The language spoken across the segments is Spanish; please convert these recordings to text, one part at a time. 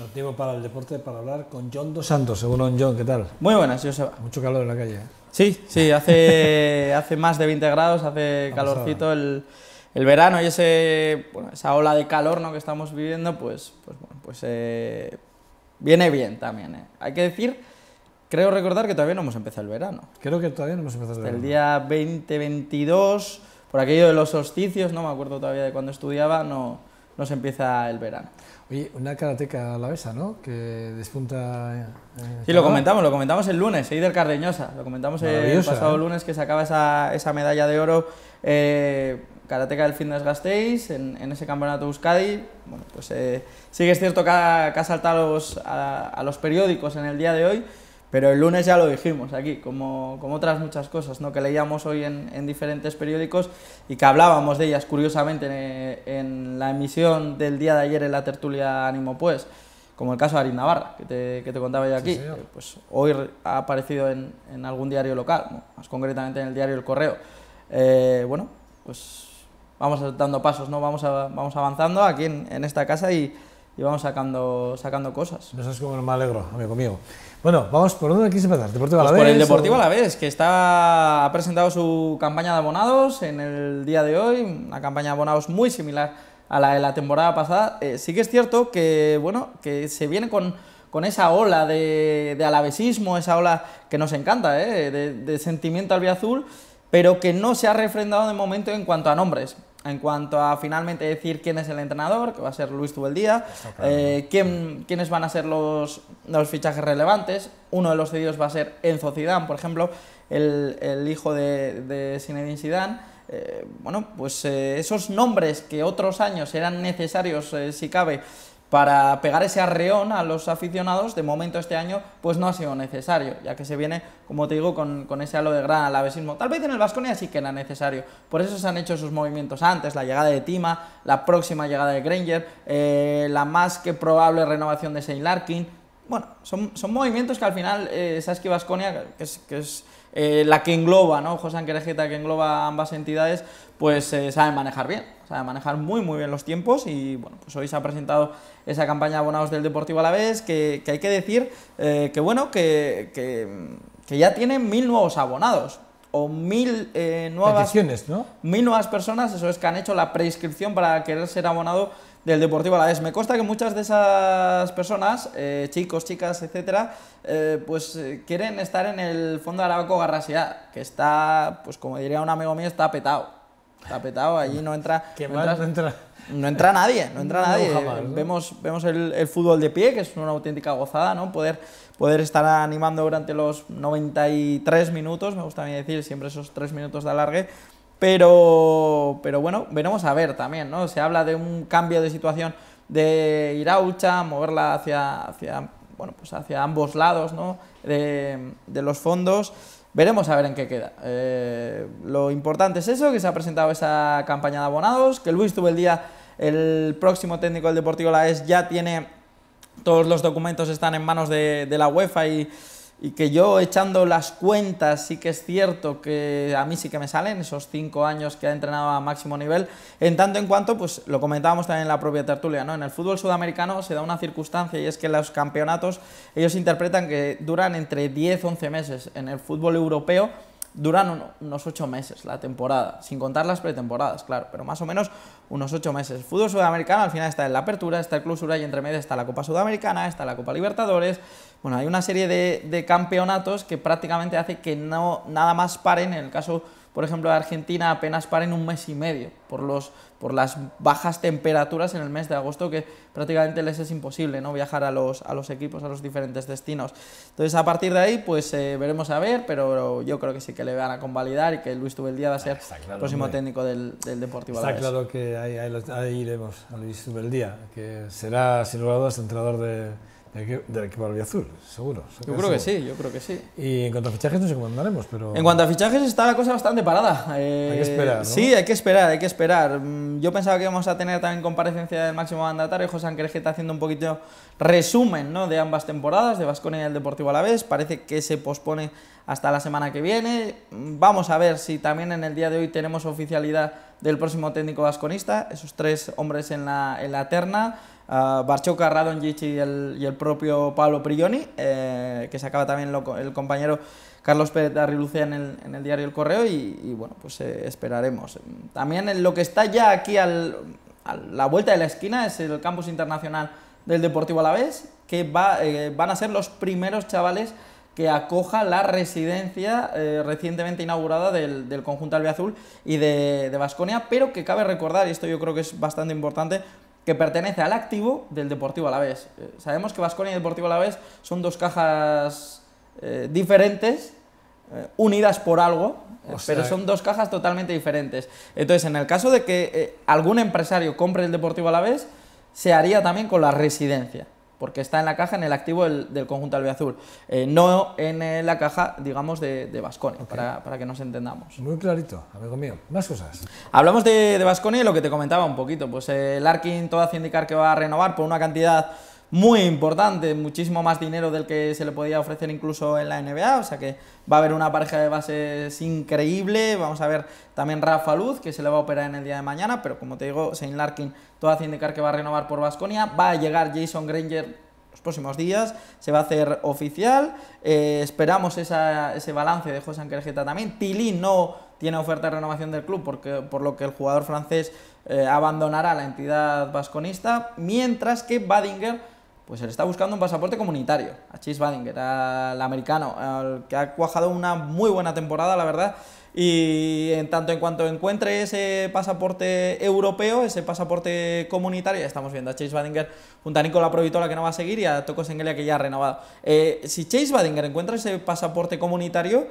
Nos para el deporte para hablar con John Dos Santos. Según John, ¿qué tal? Muy buenas, va. Mucho calor en la calle. ¿eh? Sí, sí, hace, hace más de 20 grados, hace calorcito el, el, verano y ese, bueno, esa ola de calor ¿no? que estamos viviendo, pues, pues, bueno, pues eh, viene bien también. ¿eh? Hay que decir, creo recordar que todavía no hemos empezado el verano. Creo que todavía no hemos empezado el verano. El día 20, 22, por aquello de los solsticios, no me acuerdo todavía de cuando estudiaba, no nos empieza el verano. Oye, una karateca a mesa, ¿no? Que despunta... Eh, sí, lo comentamos, lo comentamos el lunes, Eider Cardeñosa, lo comentamos el pasado ¿eh? lunes que sacaba esa, esa medalla de oro eh, karateca del Fitness Gasteiz en, en ese campeonato Euskadi. Bueno, pues eh, sí que es cierto que ha, saltado a, a los periódicos en el día de hoy, pero el lunes ya lo dijimos aquí, como, otras muchas cosas ¿no? que leíamos hoy en, diferentes periódicos y que hablábamos de ellas curiosamente en, la emisión del día de ayer en la tertulia Ánimo Pues, como el caso de Arin Navarra, que te, contaba yo aquí. Eh, pues hoy ha aparecido en, algún diario local, más concretamente en el diario El Correo. Eh, bueno, pues vamos dando pasos, ¿no? vamos, vamos avanzando aquí en, esta casa y, y vamos sacando, sacando cosas. No sabes cómo me alegro, amigo mío. Bueno, vamos, ¿por dónde quieres empezar? ¿Deportivo pues a por el Deportivo Alavés... a la vez, que está, ha presentado su campaña de abonados en el día de hoy, una campaña de abonados muy similar a la de la temporada pasada. Eh, sí que es cierto que, bueno, que se viene con, con esa ola de, de, alavesismo, esa ola que nos encanta, ¿eh? de, de sentimiento albiazul, pero que no se ha refrendado de momento en cuanto a nombres en cuanto a finalmente decir quién es el entrenador, que va a ser Luis Tubeldía, eh, quién, quiénes van a ser los, los, fichajes relevantes. Uno de los cedidos va a ser Enzo Zidane, por ejemplo, el, hijo de, de Zinedine eh, bueno, pues eh, esos nombres que otros años eran necesarios, si cabe, para pegar ese arreón a los aficionados, de momento este año, pues no ha sido necesario, ya que se viene, como te digo, con, ese halo de gran alavesismo. Tal vez en el Vasconia sí que era necesario, por eso se han hecho esos movimientos antes, la llegada de Tima, la próxima llegada de Granger, eh, la más que probable renovación de Saint Larkin, bueno, son, movimientos que al final eh, esa Saski Vasconia, que es, eh, la que engloba, ¿no? José Anquerejeta, que engloba ambas entidades, pues eh, sabe manejar bien, sabe manejar muy, muy bien los tiempos. Y bueno, pues hoy se ha presentado esa campaña de abonados del Deportivo a la vez, que, hay que decir que bueno, que, que, ya tiene mil nuevos abonados o mil eh, nuevas mil nuevas personas, eso es que han hecho la preinscripción para querer ser abonado del Deportivo a la vez Me consta que muchas de esas personas, eh, chicos, chicas, etcétera, eh, pues eh, quieren estar en el fondo de Arauco que está, pues como diría un amigo mío, está petado. Está petado, allí no entra. No entra no entra nadie, no entra nadie. Vemos, vemos el, fútbol de pie, que es una auténtica gozada, ¿no? Poder, poder estar animando durante los 93 minutos, me gusta a mí decir siempre esos 3 minutos de alargue, pero, pero bueno, veremos a ver también, ¿no? Se habla de un cambio de situación de Iraucha, moverla hacia, hacia, bueno, pues hacia ambos lados, ¿no? De, de los fondos. Veremos a ver en qué queda. Eh, lo importante es eso, que se ha presentado esa campaña de abonados, que Luis tuvo el día, el próximo técnico del Deportivo La Es ya tiene, todos los documentos están en manos de la UEFA y y que yo echando las cuentas sí que es cierto que a mí sí que me salen esos cinco años que ha entrenado a máximo nivel, en tanto en cuanto, pues lo comentábamos también en la propia tertulia, ¿no? En el fútbol sudamericano se da una circunstancia y es que los campeonatos ellos interpretan que duran entre 10-11 meses, en el fútbol europeo duran unos ocho meses la temporada, sin contar las pretemporadas, claro, pero más o menos unos ocho meses. fútbol sudamericano al final está en la apertura, está el clausura y entre medio está la Copa Sudamericana, está la Copa Libertadores. Bueno, hay una serie de, campeonatos que prácticamente hace que no nada más paren en el caso por ejemplo, Argentina apenas paren un mes y medio por, los, por las bajas temperaturas en el mes de agosto que prácticamente les es imposible ¿no? viajar a los, a los equipos, a los diferentes destinos. Entonces, a partir de ahí, pues eh, veremos a ver, pero yo creo que sí que le van a convalidar y que Luis Tubeldía va a ser ah, el próximo técnico del, del Deportivo Está claro que ahí, iremos a Luis Tubeldía, que será, sin lugar a dudas, entrenador de del equipo de Azul, seguro. Yo creo que sí, yo creo que sí. Y en cuanto a fichajes, no sé cómo andaremos, pero. En cuanto a fichajes, está la cosa bastante parada. hay que eh, esperar. Sí, hay que esperar, hay que esperar. Mm, yo pensaba que íbamos a tener también comparecencia del máximo mandatario, José está haciendo un poquito resumen ¿no? de ambas temporadas, de Vasconia y el Deportivo a la vez. Parece que se pospone hasta la semana que viene. Mm, vamos a ver si también en el día de hoy tenemos oficialidad del próximo técnico vasconista, esos tres hombres en la, en la terna. Ah, Barchoca, Radonjic y el, propio Pablo Prigioni, eh, que sacaba también el compañero Carlos Pérez de en el, diario El Correo y, bueno, pues eh, esperaremos. También en lo que está ya aquí a la vuelta de la esquina es el campus internacional del Deportivo Alavés, que va, eh, van a ser los primeros chavales que acoja la residencia recientemente inaugurada del, conjunto albiazul y de Vasconia, pero que cabe recordar, y esto yo creo que es bastante importante, pertenece al activo del Deportivo Alavés. Eh, sabemos que Vasconia y Deportivo Alavés son dos cajas eh, diferentes, eh, unidas por algo, pero son dos cajas totalmente diferentes. Entonces, en el caso de que algún empresario compre el Deportivo Alavés, se haría también con la residencia porque está en la caja, en el activo del, conjunto albiazul, eh, no en eh, la caja, digamos, de Vasconi, para, que nos entendamos. Muy clarito, amigo mío. Más cosas. Hablamos de Vasconi, lo que te comentaba un poquito, pues eh, el Arkin todo hace indicar que va a renovar por una cantidad muy importante, muchísimo más dinero del que se le podía ofrecer incluso en la NBA, o sea que va a haber una pareja de bases increíble, vamos a ver también Rafa Luz, que se le va a operar en el día de mañana, pero como te digo, Sein Larkin todo hace indicar que va a renovar por Vasconia, va a llegar Jason Granger los próximos días, se va a hacer oficial, eh, esperamos ese balance de José Anquerjeta también, Tilly no tiene oferta de renovación del club, porque, por lo que el jugador francés eh, abandonará la entidad vasconista, mientras que Badinger pues se le está buscando un pasaporte comunitario a Chase Badinger, al americano, que ha cuajado una muy buena temporada, la verdad. Y en tanto en cuanto encuentre ese pasaporte europeo, ese pasaporte comunitario, ya estamos viendo a Chase Badinger junto a Nicola Provitola que no va a seguir y a Tocos Engelia que ya ha renovado. Eh, si Chase Badinger encuentra ese pasaporte comunitario,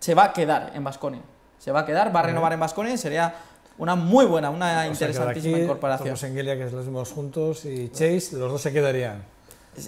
se va a quedar en Basconia. Se va a quedar, va a renovar en Basconia sería una muy buena, una interesantísima incorporación. Engelia que los juntos y Chase, los dos se quedarían.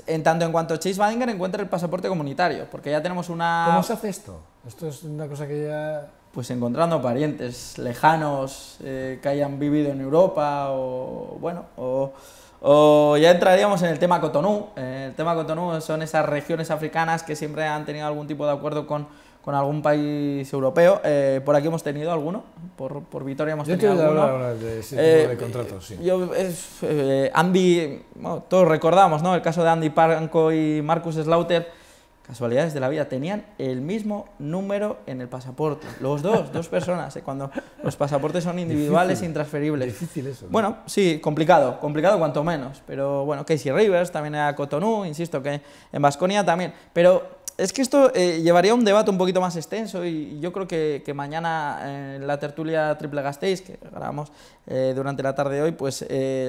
En tanto en cuanto Chase Badinger encuentre el pasaporte comunitario, porque ya tenemos una... ¿Cómo se hace esto? Esto es una cosa que ya... Pues encontrando parientes lejanos eh, que hayan vivido en Europa o, bueno, o, ya entraríamos en el tema Cotonou. Eh, el tema Cotonou son esas regiones africanas que siempre han tenido algún tipo de acuerdo con con algún país europeo. Eh, por aquí hemos tenido alguno, por, Vitoria hemos tenido alguno. de Andy, todos recordamos, ¿no? El caso de Andy Panko y Marcus Slaughter, casualidades de la vida, tenían el mismo número en el pasaporte. Los dos, dos personas, ¿eh? cuando los pasaportes son individuales e intransferibles. Difícil eso. Bueno, sí, complicado, complicado cuanto menos. Pero bueno, Casey Rivers también era Cotonou, insisto que en Vasconia también. Pero es que esto eh, llevaría a un debate un poquito más extenso y yo creo que, mañana eh, en la tertulia Triple Gasteiz, que grabamos eh, durante la tarde de hoy, pues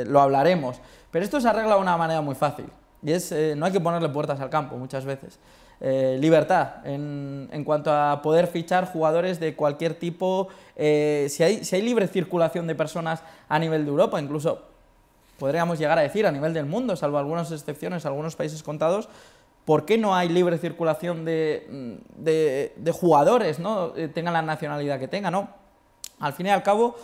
lo hablaremos. Pero esto se arregla de una manera muy fácil y es no hay que ponerle puertas al campo muchas veces. libertad en, cuanto a poder fichar jugadores de cualquier tipo, si, hay, si hay libre circulación de personas a nivel de Europa, incluso podríamos llegar a decir a nivel del mundo, salvo algunas excepciones, algunos países contados, ¿Por qué no hay libre circulación de, jugadores, ¿no? Eh, tengan la nacionalidad que tengan? ¿no? Al fin y al cabo,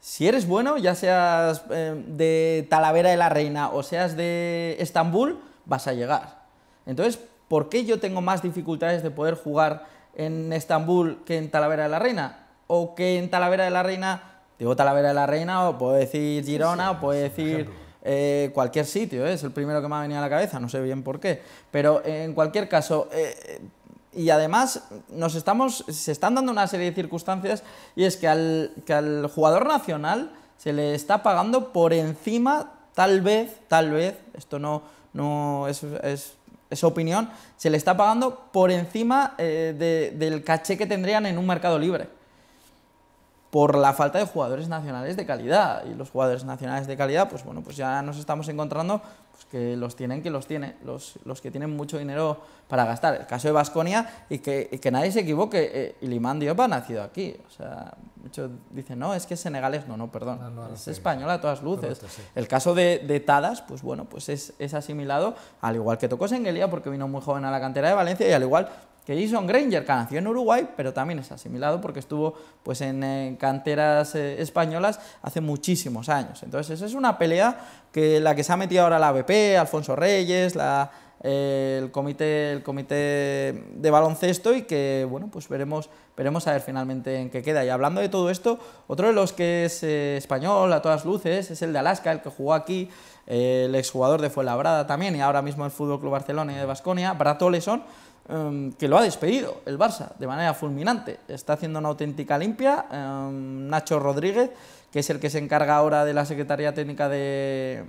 si eres bueno, ya seas eh, de Talavera de la Reina o seas de Estambul, vas a llegar. Entonces, ¿por qué yo tengo más dificultades de poder jugar en Estambul que en Talavera de la Reina? O que en Talavera de la Reina, digo Talavera de la Reina, o puedo decir Girona, o puedo decir eh, cualquier sitio, ¿eh? es el primero que me ha venido a la cabeza, no sé bien por qué, pero en cualquier caso, eh, y además nos estamos, se están dando una serie de circunstancias y es que al, que al jugador nacional se le está pagando por encima, tal vez, tal vez, esto no, no es, es, opinión, se le está pagando por encima del caché que tendrían en un mercado libre por la falta de jugadores nacionales de calidad. Y los jugadores nacionales de calidad, pues bueno, pues ya nos estamos encontrando pues que los tienen que los tiene, los, los que tienen mucho dinero para gastar. El caso de Vasconia y que, nadie se equivoque, eh, y Ilimán Diop ha nacido aquí. O sea, muchos dicen, no, es que es senegalés, no, no, perdón, es español a todas luces. El caso de, Tadas, pues bueno, pues es, asimilado, al igual que tocó Sengelia porque vino muy joven a la cantera de Valencia, y al igual que Jason Granger, que nació en Uruguay, pero también es asimilado porque estuvo pues, en, eh, canteras eh, españolas hace muchísimos años. Entonces, es una pelea que la que se ha metido ahora la ABP, Alfonso Reyes, eh, el, comité, el comité de baloncesto y que, bueno, pues veremos, veremos a ver finalmente en qué queda. Y hablando de todo esto, otro de los que es español a todas luces es el de Alaska, el que jugó aquí el exjugador de Fuenlabrada también y ahora mismo el Fútbol Club Barcelona y de Basconia, Brato em, que lo ha despedido el Barça de manera fulminante. Está haciendo una auténtica limpia. Em, Nacho Rodríguez, que es el que se encarga ahora de la Secretaría Técnica de,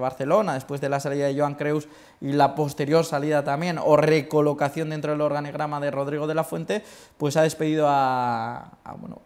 Barcelona, después de la salida de Joan Creus y la posterior salida también, o recolocación dentro del organigrama de Rodrigo de la Fuente, pues ha despedido a, a, bueno,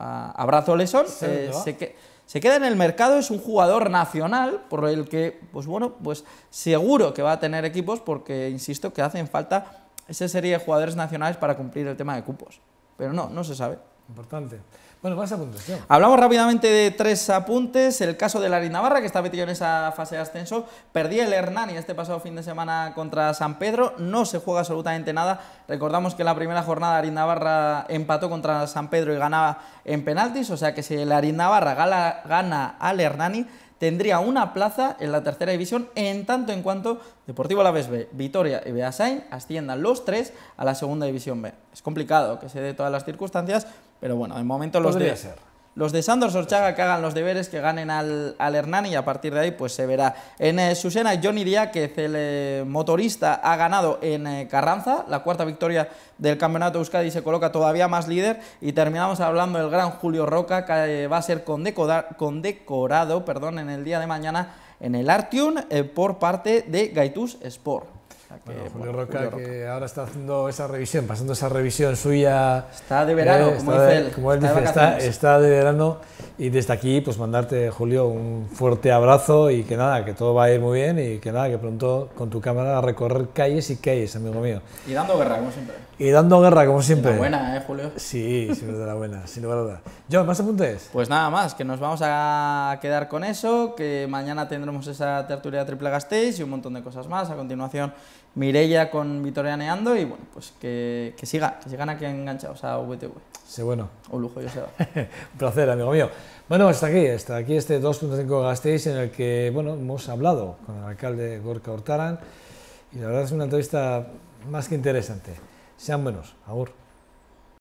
se queda en el mercado, es un jugador nacional por el que, pues bueno, pues seguro que va a tener equipos porque, insisto, que hacen falta esa serie de jugadores nacionales para cumplir el tema de cupos. Pero no, no se sabe. Importante. Bueno, más apuntes. Hablamos rápidamente de tres apuntes. El caso de Larry Navarra, que está metido en esa fase de ascenso. Perdí el Hernani este pasado fin de semana contra San Pedro. No se juega absolutamente nada. Recordamos que en la primera jornada Larín Navarra empató contra San Pedro y ganaba en penaltis. O sea que si Larín Navarra gana, gana al Hernani, tendría una plaza en la tercera división en tanto en cuanto Deportivo la B, Vitoria y Beasain asciendan los tres a la segunda división B. Es complicado que se dé todas las circunstancias, pero bueno, de momento los de, ser. los de Sandor Sorchaga que hagan los deberes, que ganen al, al Hernán y a partir de ahí pues se verá. En eh, Susena, Johnny es el eh, motorista, ha ganado en eh, Carranza, la cuarta victoria del Campeonato Euskadi se coloca todavía más líder y terminamos hablando del gran Julio Roca que va a ser condecorado perdón, en el día de mañana en el Artium por parte de Gaitus Sport. Julio, Roca, que ahora está haciendo esa revisión, pasando esa revisión suya. Está de verano, eh, como, de, él, dice, está de verano y desde aquí, pues mandarte, Julio, un fuerte abrazo y que nada, que todo va a ir muy bien y que nada, que pronto con tu cámara a recorrer calles y calles, amigo mío. Y dando guerra, como siempre. Y dando guerra, como siempre. De buena, ¿eh, Julio? Sí, sin duda la buena, sin lugar a John, ¿más apuntes? Pues nada más, que nos vamos a quedar con eso, que mañana tendremos esa tertulia Triple Gasteiz y un montón de cosas más. A continuación, Mirella con Vitoria y bueno, pues que, que sigan, que sigan aquí enganchados a VTV. Sí, bueno. Un lujo, yo sé. un placer, amigo mío. Bueno, hasta aquí, hasta aquí este 2.5 Gasteiz en el que bueno, hemos hablado con el alcalde Gorka Hortaran y la verdad es una entrevista más que interesante. Sean buenos, ahora.